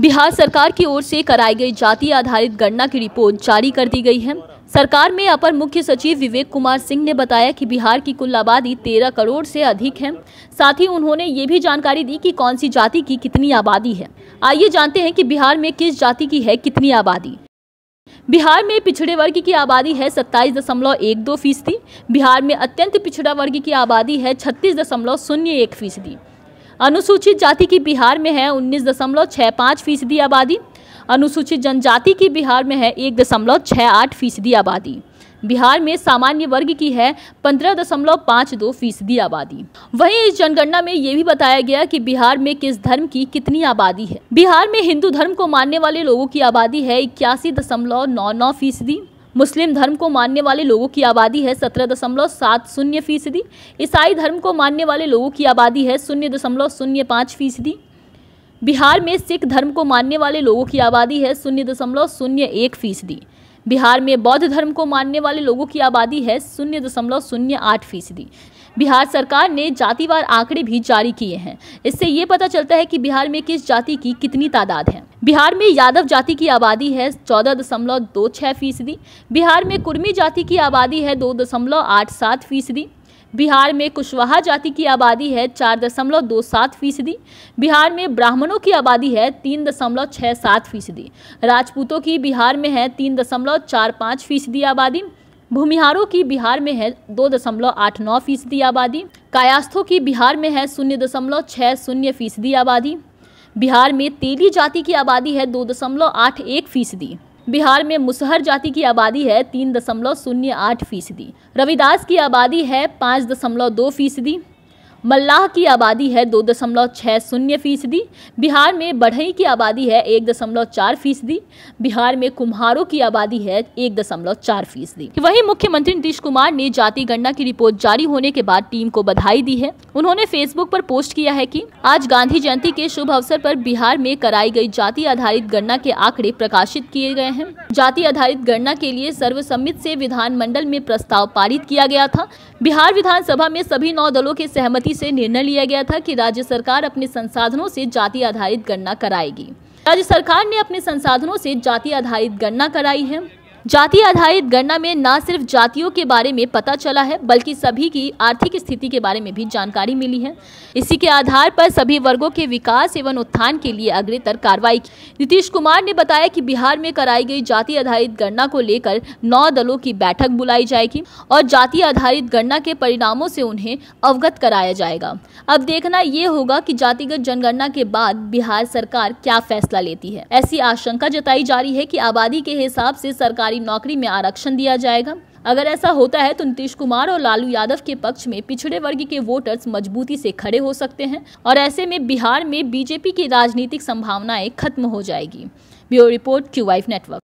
बिहार सरकार की ओर से कराई गई जाति आधारित गणना की रिपोर्ट जारी कर दी गई है सरकार में अपर मुख्य सचिव विवेक कुमार सिंह ने बताया कि बिहार की कुल आबादी तेरह करोड़ से अधिक है साथ ही उन्होंने ये भी जानकारी दी कि कौन सी जाति की कितनी आबादी है आइए जानते हैं कि बिहार में किस जाति की है कितनी आबादी बिहार में पिछड़े वर्ग की आबादी है सत्ताईस दशमलव एक दो फीसदी बिहार में अत्यंत पिछड़ा वर्ग की आबादी है छत्तीस दशमलव शून्य एक फीसदी अनुसूचित जाति की बिहार में है उन्नीस दशमलव छः पाँच फीसदी आबादी अनुसूचित जनजाति की बिहार में है एक दशमलव छः आठ फीसदी आबादी बिहार में सामान्य वर्ग की है पंद्रह दशमलव पाँच दो फीसदी आबादी वहीं इस जनगणना में ये भी बताया गया कि बिहार में किस धर्म की कितनी आबादी है बिहार में हिंदू धर्म को मानने वाले लोगों की आबादी है इक्यासी दशमलव नौ नौ फीसदी मुस्लिम धर्म को मानने वाले लोगों की आबादी है सत्रह दशमलव सात शून्य फीसदी ईसाई धर्म को मानने वाले लोगों की आबादी है शून्य दशमलव शून्य पाँच फीसदी बिहार में सिख धर्म को मानने वाले लोगों की आबादी है शून्य दशमलव शून्य एक फीसदी बिहार में बौद्ध धर्म को मानने वाले लोगों की आबादी है शून्य दशमलव शून्य आठ फीसदी बिहार सरकार ने जातिवार आंकड़े भी जारी किए हैं इससे ये पता चलता है कि बिहार में किस जाति की कितनी तादाद है बिहार में यादव जाति की आबादी है चौदह दशमलव दो छः फीसदी बिहार में कुर्मी जाति की आबादी है दो दशमलव आठ सात फीसदी बिहार में कुशवाहा जाति की आबादी है चार दशमलव दो सात फीसदी बिहार में ब्राह्मणों की आबादी है तीन दशमलव छः सात फीसदी राजपूतों की बिहार में है तीन दशमलव चार पाँच फीसदी आबादी भूमिहारों की बिहार में है दो दशमलव आठ नौ फीसदी आबादी कायास्थों की बिहार में है शून्य दशमलव छः शून्य फीसदी आबादी बिहार में तेली जाति की आबादी है दो दशमलव आठ एक फीसदी बिहार में मुसहर जाति की आबादी है तीन दशमलव शून्य आठ फीसदी रविदास की आबादी है पाँच दशमलव दो फीसदी मल्लाह की आबादी है दो दशमलव छः शून्य फीसदी बिहार में बढ़ई की आबादी है एक दशमलव चार फीसदी बिहार में कुम्हारों की आबादी है एक दशमलव चार फीसदी वहीं मुख्यमंत्री नीतीश कुमार ने जाति गणना की रिपोर्ट जारी होने के बाद टीम को बधाई दी है उन्होंने फेसबुक पर पोस्ट किया है कि आज गांधी जयंती के शुभ अवसर पर बिहार में कराई गई जाति आधारित गणना के आंकड़े प्रकाशित किए गए हैं जाति आधारित गणना के लिए सर्वसम्मित से विधानमंडल में प्रस्ताव पारित किया गया था बिहार विधानसभा में सभी नौ दलों के सहमति से निर्णय लिया गया था कि राज्य सरकार अपने संसाधनों से जाति आधारित गणना कराएगी राज्य सरकार ने अपने संसाधनों से जाति आधारित गणना कराई है जाति आधारित गणना में न सिर्फ जातियों के बारे में पता चला है बल्कि सभी की आर्थिक स्थिति के बारे में भी जानकारी मिली है इसी के आधार पर सभी वर्गों के विकास एवं उत्थान के लिए अग्रेतर कार्रवाई की नीतीश कुमार ने बताया कि बिहार में कराई गई जाति आधारित गणना को लेकर नौ दलों की बैठक बुलाई जाएगी और जाति आधारित गणना के परिणामों से उन्हें अवगत कराया जाएगा अब देखना ये होगा कि जातिगत जनगणना के बाद बिहार सरकार क्या फैसला लेती है ऐसी आशंका जताई जा रही है कि आबादी के हिसाब से सरकारी सरकारी नौकरी में आरक्षण दिया जाएगा अगर ऐसा होता है तो नीतीश कुमार और लालू यादव के पक्ष में पिछड़े वर्ग के वोटर्स मजबूती से खड़े हो सकते हैं और ऐसे में बिहार में बीजेपी की राजनीतिक संभावनाएं खत्म हो जाएगी ब्यूरो रिपोर्ट क्यू नेटवर्क